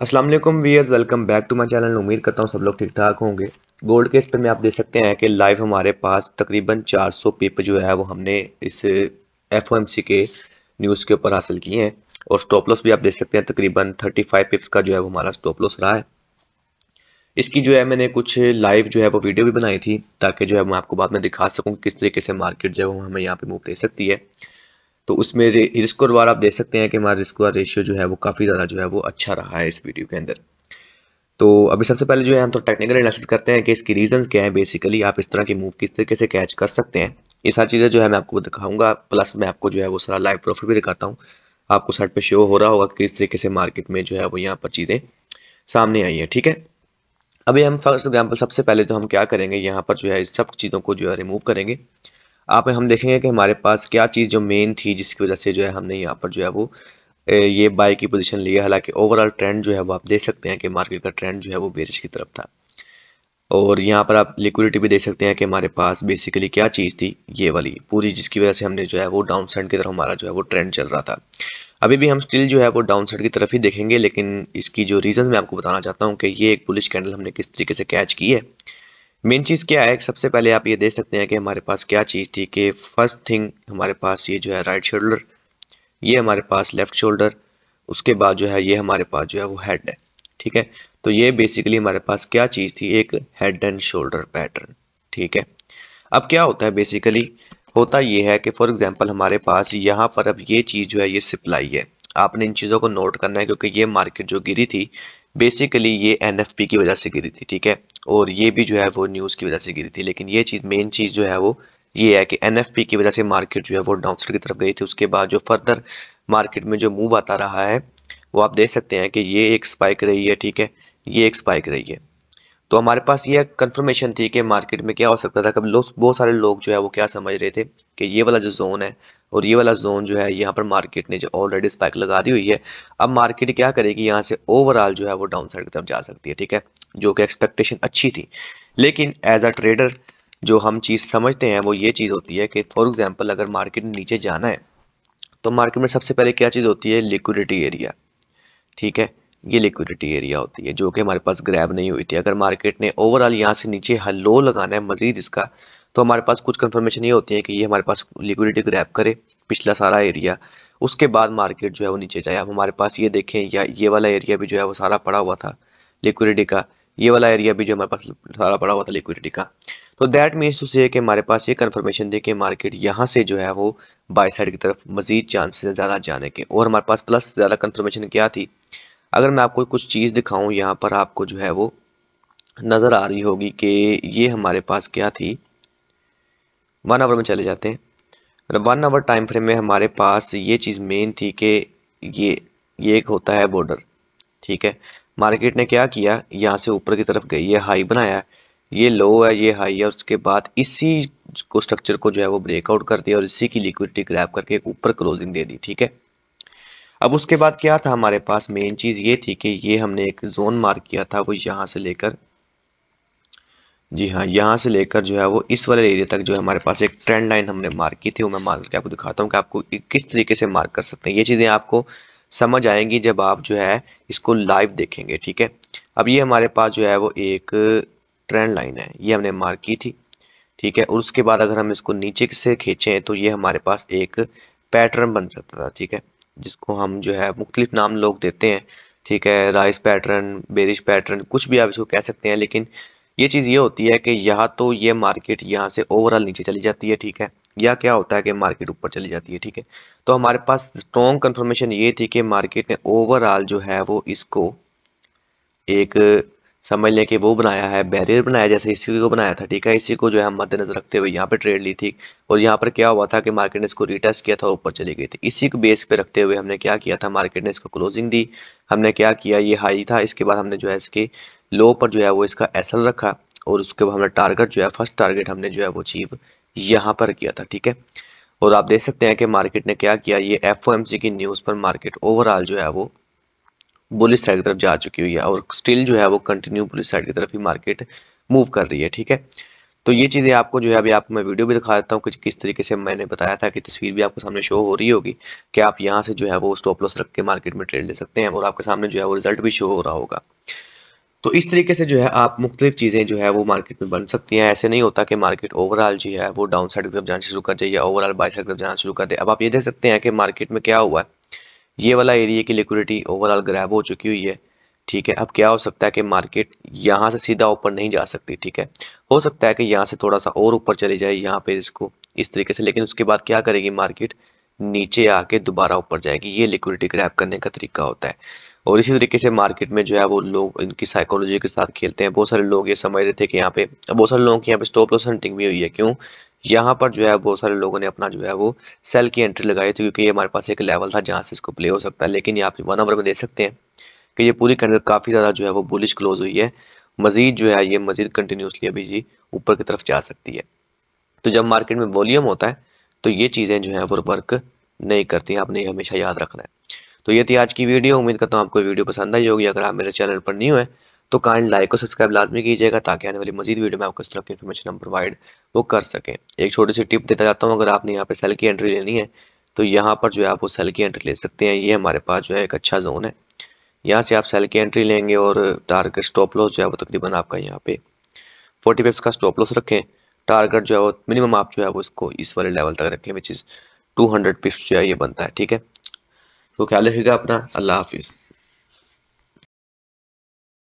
असलम वीयर्स welcome back to my channel उम्मीद करता हूँ सब लोग ठीक ठाक होंगे गोल्ड केस पर मैं आप देख सकते हैं कि लाइव हमारे पास तकरीबन 400 पेपर जो है वो हमने इस एफ के न्यूज़ के ऊपर हासिल किए हैं और स्टॉप लॉस भी आप देख सकते हैं तकरीबन 35 पिप्स का जो है वो हमारा स्टॉप लॉस रहा है इसकी जो है मैंने कुछ लाइव जो है वो वीडियो भी बनाई थी ताकि जो है मैं आपको बाद में दिखा सकूँ किस तरीके से मार्केट जो है वो हमें यहाँ पर मूव दे सकती है तो उसमें रिस्क और वार आप देख सकते हैं कि हमारा रिस्क वार रेशियो जो है वो काफ़ी ज़्यादा जो है वो अच्छा रहा है इस वीडियो के अंदर तो अभी सबसे पहले जो है हम तो टेक्निकल एनालिसिस करते हैं कि इसकी रीजंस क्या है बेसिकली आप इस तरह के मूव किस तरीके से कैच कर सकते हैं ये सारी चीज़ें जो है मैं आपको दिखाऊंगा प्लस मैं आपको जो है वो सारा लाइव प्रॉफिट भी दिखाता हूँ आपको साइड पे शो हो रहा होगा किस तरीके से मार्केट में जो है वो यहाँ पर चीज़ें सामने आई हैं ठीक है अभी हम फॉर एग्जाम्पल सबसे पहले तो हम क्या करेंगे यहाँ पर जो है इस सब चीज़ों को जो है रिमूव करेंगे आप हम देखेंगे कि हमारे पास क्या चीज़ जो मेन थी जिसकी वजह से जो है हमने यहाँ पर जो है वो ये बाय की पोजीशन ली है हालांकि ओवरऑल ट्रेंड जो है वो आप देख सकते हैं कि मार्केट का ट्रेंड जो है वो बेरिश की तरफ था और यहाँ पर आप लिक्विडिटी भी देख सकते हैं कि हमारे पास बेसिकली क्या चीज़ थी ये वाली पूरी जिसकी वजह से हमने जो है वो डाउन साइड की तरफ हमारा जो है वो ट्रेंड चल रहा था अभी भी हम स्टिल जो है वो डाउन साइड की तरफ ही देखेंगे लेकिन इसकी जो रीज़न मैं आपको बताना चाहता हूँ कि ये एक पुलिस कैंडल हमने किस तरीके से कैच की है मेन चीज़ क्या है सबसे पहले आप ये देख सकते हैं कि हमारे पास क्या चीज़ थी कि फर्स्ट थिंग हमारे पास ये जो है राइट शोल्डर ये हमारे पास लेफ्ट शोल्डर उसके बाद जो है ये हमारे पास जो है वो हेड है ठीक है तो ये बेसिकली हमारे पास क्या चीज़ थी एक हेड एंड शोल्डर पैटर्न ठीक है अब क्या होता है बेसिकली होता ये है कि फॉर एग्जांपल हमारे पास यहाँ पर अब ये चीज़ जो है ये सप्लाई है आपने इन चीज़ों को नोट करना है क्योंकि ये मार्केट जो गिरी थी बेसिकली ये एन की वजह से गिरी थी ठीक है और ये भी जो है वो न्यूज़ की वजह से गिरी थी लेकिन ये चीज़ मेन चीज़ जो है वो ये है कि एन की वजह से मार्केट जो है वो डाउनसाइड की तरफ गई थी उसके बाद जो फर्दर मार्केट में जो मूव आता रहा है वो आप देख सकते हैं कि ये एक स्पाइक रही है ठीक है ये एक स्पाइक रही है तो हमारे पास ये कंफर्मेशन थी कि मार्केट में क्या हो सकता था कभी लोग बहुत सारे लोग जो है वो क्या समझ रहे थे कि ये वाला जो जोन है और ये वाला जोन जो है यहाँ पर मार्केट ने जो ऑलरेडी स्पाइक लगा दी हुई है अब मार्केट क्या करेगी यहाँ से ओवरऑल जो है वो डाउन साइड की तरफ जा सकती है ठीक है जो कि एक्सपेक्टेशन अच्छी थी लेकिन एज अ ट्रेडर जो हम चीज़ समझते हैं वो ये चीज़ होती है कि फॉर एग्जाम्पल अगर मार्केट नीचे जाना है तो मार्केट में सबसे पहले क्या चीज़ होती है लिक्विडिटी एरिया ठीक है ये लिक्विडिटी एरिया होती है जो कि हमारे पास ग्रैब नहीं हुई थी अगर मार्केट ने ओवरऑल यहाँ से नीचे हल्लो लगाना है मजीद इसका तो हमारे पास कुछ कन्फर्मेशन ये होती है कि ये हमारे पास लिक्विडिटी ग्रैप करे पिछला सारा एरिया उसके बाद मार्केट जो है वो नीचे जाए अब हमारे पास ये देखें या ये वाला एरिया भी जो है वो सारा पड़ा हुआ था लिक्विडिटी का ये वाला एरिया भी जो हमारे पास सारा पड़ा हुआ था लिक्विडिटी का तो दैट मीन्स टू से कि हमारे पास ये कन्फर्मेशन दे कि मार्केट यहाँ से जो है वो बाई साइड की तरफ मजीद चांसेस ज़्यादा जाने के और हमारे पास प्लस ज़्यादा कन्फर्मेशन क्या थी अगर मैं आपको कुछ चीज़ दिखाऊँ यहाँ पर आपको जो है वो नज़र आ रही होगी कि ये हमारे पास क्या थी वन आवर में चले जाते हैं वन आवर टाइम फ्रेम में हमारे पास ये चीज़ मेन थी कि ये ये एक होता है बॉर्डर ठीक है मार्केट ने क्या किया यहाँ से ऊपर की तरफ गई है हाई बनाया ये लो है ये हाई है उसके बाद इसी को स्ट्रक्चर को जो है वो ब्रेकआउट कर दिया और इसी की लिक्विडिटी ग्रैप करके ऊपर क्लोजिंग दे दी ठीक है अब उसके बाद क्या था हमारे पास मेन चीज़ ये थी कि ये हमने एक जोन मार्क किया था वो यहाँ से लेकर जी हाँ यहाँ से लेकर जो है वो इस वाले एरिया तक जो है हमारे पास एक ट्रेंड लाइन हमने मार्क की थी वो मैं मार्क करके आपको दिखाता हूँ कि आपको किस तरीके से मार्क कर सकते हैं ये चीज़ें आपको समझ आएंगी जब आप जो है इसको लाइव देखेंगे ठीक है अब ये हमारे पास जो है वो एक ट्रेंड लाइन है ये हमने मार्क की थी ठीक है और उसके बाद अगर हम इसको नीचे से खींचें तो ये हमारे पास एक पैटर्न बन सकता था ठीक है जिसको हम जो है मुख्तलिफ नाम लोग देते हैं ठीक है राइस पैटर्न बेरिश पैटर्न कुछ भी आप इसको कह सकते हैं लेकिन ये चीज़ ये होती है कि या तो ये मार्केट यहाँ से ओवरऑल नीचे चली जाती है ठीक है या क्या होता है कि मार्केट ऊपर चली जाती है ठीक है तो हमारे पास स्ट्रॉन्ग कंफर्मेशन ये थी कि मार्केट ने ओवरऑल जो है वो इसको एक समझ लें कि वो बनाया है बैरियर बनाया जैसे इसी को बनाया था ठीक है इसी को जो है हम मद्देनजर रखते हुए यहाँ पे ट्रेड ली थी और यहाँ पर क्या हुआ था कि मार्केट ने इसको रिटेस्ट किया था ऊपर चली गई थी इसी को बेस पे रखते हुए हमने क्या किया था मार्केट ने इसको क्लोजिंग दी हमने क्या किया ये हाई था इसके बाद हमने जो है इसके लो पर जो है वो इसका एसल रखा और उसके बाद हमने टारगेट जो है फर्स्ट टारगेट हमने जो है वो अचीव यहाँ पर किया था ठीक है और आप देख सकते हैं कि मार्केट ने क्या किया ये एफ की न्यूज़ पर मार्केट ओवरऑल जो है वो बुलिस साइड की तरफ जा चुकी हुई है और स्टिल जो है वो कंटिन्यू बुलिस साइड की तरफ ही मार्केट मूव कर रही है ठीक है तो ये चीज़ें आपको जो है अभी आपको मैं वीडियो भी दिखा देता हूँ कि किस तरीके से मैंने बताया था कि तस्वीर भी आपको सामने शो हो रही होगी कि आप यहाँ से जो है वो स्टॉप लॉस रख के मार्केट में ट्रेड ले सकते हैं और आपके सामने जो है वो रिजल्ट भी शो हो रहा होगा तो इस तरीके से जो है आप मुख्तलिफ चीज़ें जो है वो मार्केट में बन सकती हैं ऐसे नहीं होता कि मार्केट ओवरऑल जो है वो डाउन साइड की तरफ जाना शुरू कर जाए या ओवरऑल बाई साइड की तरफ जाना शुरू कर दे अब आप ये देख सकते हैं कि मार्केट में क्या हुआ है ये वाला एरिया की लिक्विडिटी ओवरऑल ग्रैब हो चुकी हुई है ठीक है अब क्या हो सकता है कि मार्केट यहाँ से सीधा ऊपर नहीं जा सकती ठीक है हो सकता है कि यहाँ से थोड़ा सा और ऊपर चले जाए यहाँ पे इसको इस तरीके से लेकिन उसके बाद क्या करेगी मार्केट नीचे आके दोबारा ऊपर जाएगी ये लिक्विडिटी ग्रैप करने का तरीका होता है और इसी तरीके से मार्केट में जो है वो लोग इनकी साइकोलॉजी के साथ खेलते हैं बहुत सारे लोग ये समझ रहे थे कि यहाँ पे बहुत सारे लोगों की यहाँ पे स्टॉप लॉस हंटिंग भी हुई है क्यों यहाँ पर जो है बहुत सारे लोगों ने अपना जो है वो सेल की एंट्री लगाई थी क्योंकि ये हमारे पास एक लेवल था जहाँ से इसको प्ले हो सकता है लेकिन ये आप वन ओवर में देख सकते हैं कि ये पूरी कैंडल काफ़ी ज़्यादा जो है वो बुलिश क्लोज हुई है मज़ीद जो है ये मज़ीद कंटिन्यूसली अभी जी ऊपर की तरफ जा सकती है तो जब मार्केट में वॉल्यूम होता है तो ये चीज़ें जो है वो वर्क नहीं करती आपने हमेशा याद रखना है तो ये थी आज की वीडियो उम्मीद करता हूँ आपको वीडियो पसंद आई होगी अगर आप मेरे चैनल पर नहीं हुए तो काइंड लाइक और सब्सक्राइब लाजमी कीजिएगा ताकि आने वाली मजीद वीडियो में आपको इस तरह की इन्फॉर्मेशन हम प्रोवाइड वो कर सकें एक छोटी सी टिप देता जाता हूँ अगर आपने यहाँ पर सेल की एंट्री लेनी है तो यहाँ पर जो है आप वो सेल की एंट्री ले सकते हैं ये हमारे पास जो है एक अच्छा जोन है यहाँ से आप सेल की एंट्री लेंगे और टारगेट स्टॉप लॉस जो है वो तकरीबन आपका यहाँ पे फोर्टी पिप्स का स्टॉप लॉस रखें टारगेट जो है वो मिनिमम आप जो है वो इसको इस वाले लेवल तक रखें which is two hundred pips जो है ये बनता है ठीक है तो ख्याल रखिएगा अपना अल्लाह हाफिज़